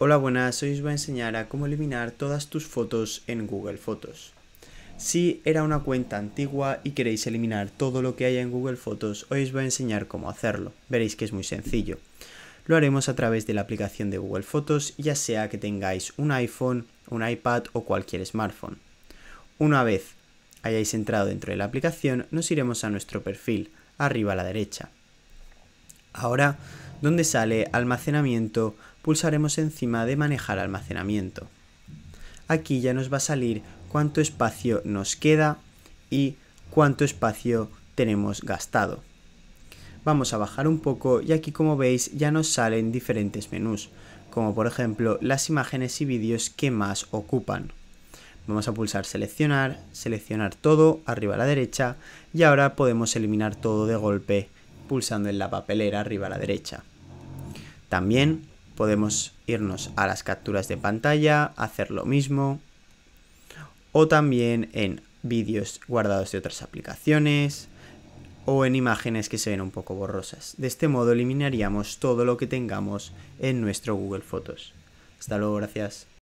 Hola buenas, hoy os voy a enseñar a cómo eliminar todas tus fotos en Google Fotos. Si era una cuenta antigua y queréis eliminar todo lo que haya en Google Fotos, hoy os voy a enseñar cómo hacerlo. Veréis que es muy sencillo. Lo haremos a través de la aplicación de Google Fotos, ya sea que tengáis un iPhone, un iPad o cualquier smartphone. Una vez hayáis entrado dentro de la aplicación, nos iremos a nuestro perfil, arriba a la derecha. Ahora, donde sale almacenamiento, pulsaremos encima de manejar almacenamiento. Aquí ya nos va a salir cuánto espacio nos queda y cuánto espacio tenemos gastado. Vamos a bajar un poco y aquí como veis ya nos salen diferentes menús, como por ejemplo las imágenes y vídeos que más ocupan. Vamos a pulsar seleccionar, seleccionar todo arriba a la derecha y ahora podemos eliminar todo de golpe pulsando en la papelera arriba a la derecha. También Podemos irnos a las capturas de pantalla, hacer lo mismo. O también en vídeos guardados de otras aplicaciones o en imágenes que se ven un poco borrosas. De este modo eliminaríamos todo lo que tengamos en nuestro Google Fotos. Hasta luego, gracias.